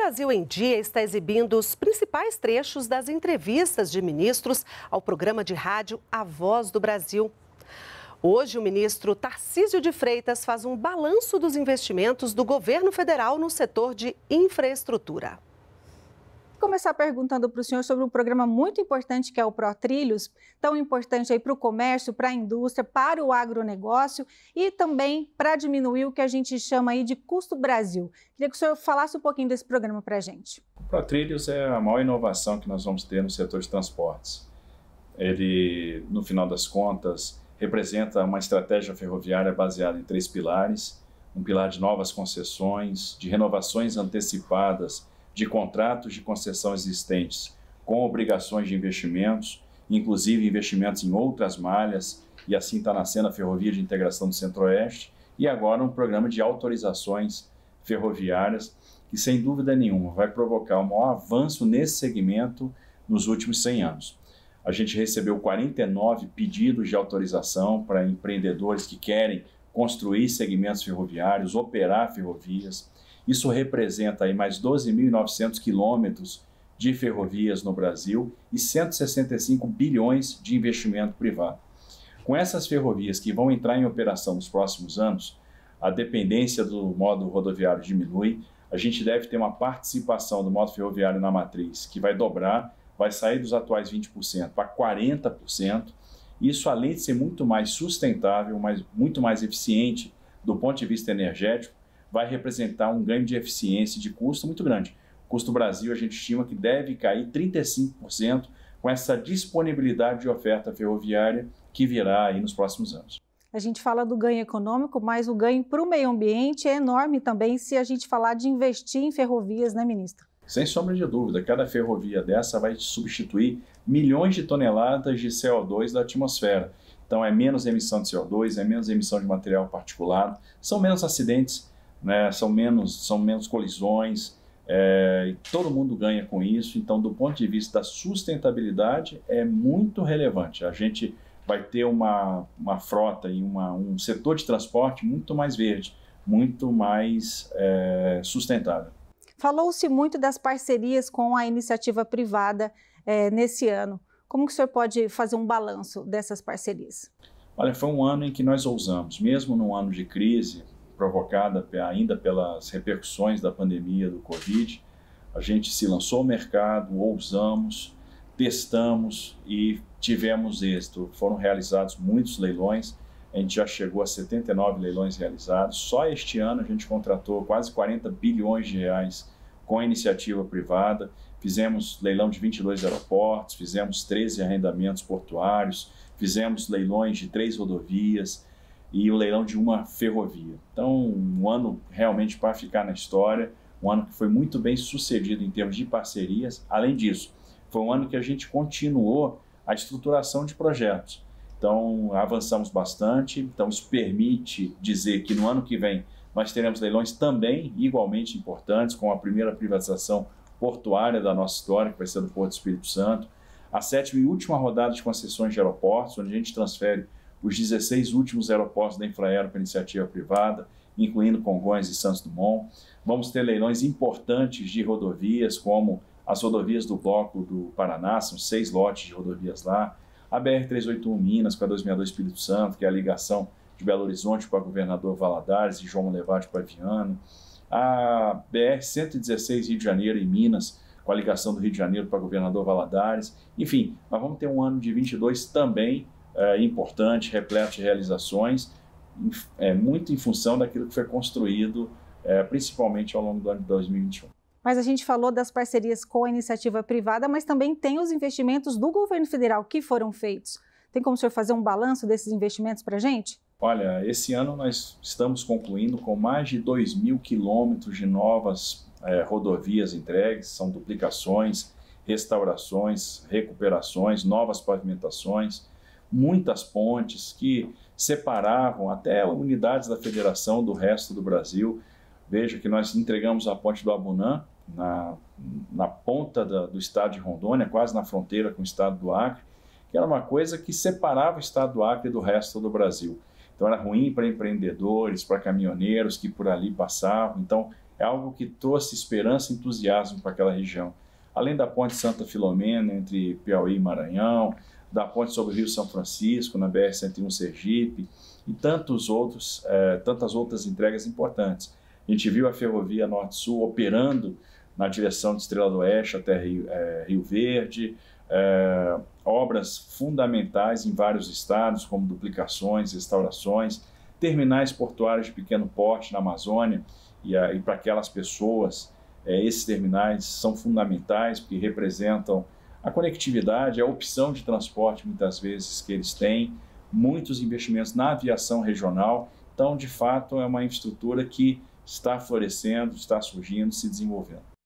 Brasil em Dia está exibindo os principais trechos das entrevistas de ministros ao programa de rádio A Voz do Brasil. Hoje, o ministro Tarcísio de Freitas faz um balanço dos investimentos do governo federal no setor de infraestrutura começar perguntando para o senhor sobre um programa muito importante que é o ProTrilhos, tão importante aí para o comércio, para a indústria, para o agronegócio e também para diminuir o que a gente chama aí de custo Brasil. Queria que o senhor falasse um pouquinho desse programa para a gente. O ProTrilhos é a maior inovação que nós vamos ter no setor de transportes. Ele, no final das contas, representa uma estratégia ferroviária baseada em três pilares. Um pilar de novas concessões, de renovações antecipadas de contratos de concessão existentes com obrigações de investimentos, inclusive investimentos em outras malhas, e assim está nascendo a Ferrovia de Integração do Centro-Oeste, e agora um programa de autorizações ferroviárias, que sem dúvida nenhuma vai provocar o maior avanço nesse segmento nos últimos 100 anos. A gente recebeu 49 pedidos de autorização para empreendedores que querem construir segmentos ferroviários, operar ferrovias. Isso representa aí mais 12.900 quilômetros de ferrovias no Brasil e 165 bilhões de investimento privado. Com essas ferrovias que vão entrar em operação nos próximos anos, a dependência do modo rodoviário diminui, a gente deve ter uma participação do modo ferroviário na matriz que vai dobrar, vai sair dos atuais 20% para 40%. Isso, além de ser muito mais sustentável, mais, muito mais eficiente do ponto de vista energético, vai representar um ganho de eficiência de custo muito grande. O custo do Brasil a gente estima que deve cair 35% com essa disponibilidade de oferta ferroviária que virá aí nos próximos anos. A gente fala do ganho econômico, mas o ganho para o meio ambiente é enorme também se a gente falar de investir em ferrovias, né, ministro? Sem sombra de dúvida, cada ferrovia dessa vai substituir milhões de toneladas de CO2 da atmosfera. Então, é menos emissão de CO2, é menos emissão de material particulado, são menos acidentes né? são, menos, são menos colisões, é, e todo mundo ganha com isso. Então, do ponto de vista da sustentabilidade, é muito relevante. A gente vai ter uma, uma frota e uma, um setor de transporte muito mais verde, muito mais é, sustentável. Falou-se muito das parcerias com a iniciativa privada é, nesse ano. Como que o senhor pode fazer um balanço dessas parcerias? Olha, foi um ano em que nós ousamos, mesmo num ano de crise, provocada ainda pelas repercussões da pandemia do Covid, a gente se lançou ao mercado, ousamos, testamos e tivemos êxito. Foram realizados muitos leilões, a gente já chegou a 79 leilões realizados. Só este ano a gente contratou quase 40 bilhões de reais com a iniciativa privada. Fizemos leilão de 22 aeroportos, fizemos 13 arrendamentos portuários, fizemos leilões de três rodovias, e o leilão de uma ferrovia. Então, um ano realmente para ficar na história, um ano que foi muito bem sucedido em termos de parcerias. Além disso, foi um ano que a gente continuou a estruturação de projetos. Então, avançamos bastante. Então, isso permite dizer que no ano que vem nós teremos leilões também igualmente importantes, com a primeira privatização portuária da nossa história, que vai ser do Porto Espírito Santo, a sétima e última rodada de concessões de aeroportos, onde a gente transfere os 16 últimos aeroportos da Infraero para iniciativa privada, incluindo Congonhas e Santos Dumont. Vamos ter leilões importantes de rodovias, como as rodovias do Bloco do Paraná, são seis lotes de rodovias lá, a BR-381 Minas para 262 Espírito Santo, que é a ligação de Belo Horizonte para Governador Valadares e João Levade para Viano, a BR-116 Rio de Janeiro e Minas, com a ligação do Rio de Janeiro para Governador Valadares. Enfim, nós vamos ter um ano de 22 também é, importante, repleto de realizações, em, é, muito em função daquilo que foi construído, é, principalmente ao longo do ano de 2021. Mas a gente falou das parcerias com a iniciativa privada, mas também tem os investimentos do governo federal que foram feitos. Tem como o senhor fazer um balanço desses investimentos para a gente? Olha, esse ano nós estamos concluindo com mais de 2 mil quilômetros de novas é, rodovias entregues, são duplicações, restaurações, recuperações, novas pavimentações muitas pontes que separavam até unidades da federação do resto do Brasil. veja que nós entregamos a ponte do Abunã na, na ponta da, do estado de Rondônia, quase na fronteira com o estado do Acre, que era uma coisa que separava o estado do Acre do resto do Brasil. Então era ruim para empreendedores, para caminhoneiros que por ali passavam. Então é algo que trouxe esperança e entusiasmo para aquela região. Além da ponte Santa Filomena entre Piauí e Maranhão, da ponte sobre o Rio São Francisco, na BR-101 Sergipe e tantos outros, é, tantas outras entregas importantes. A gente viu a Ferrovia Norte-Sul operando na direção de Estrela do Oeste até Rio, é, Rio Verde, é, obras fundamentais em vários estados, como duplicações, restaurações, terminais portuários de pequeno porte na Amazônia, e, e para aquelas pessoas, esses terminais são fundamentais, porque representam a conectividade, é a opção de transporte, muitas vezes, que eles têm, muitos investimentos na aviação regional. Então, de fato, é uma infraestrutura que está florescendo, está surgindo, se desenvolvendo.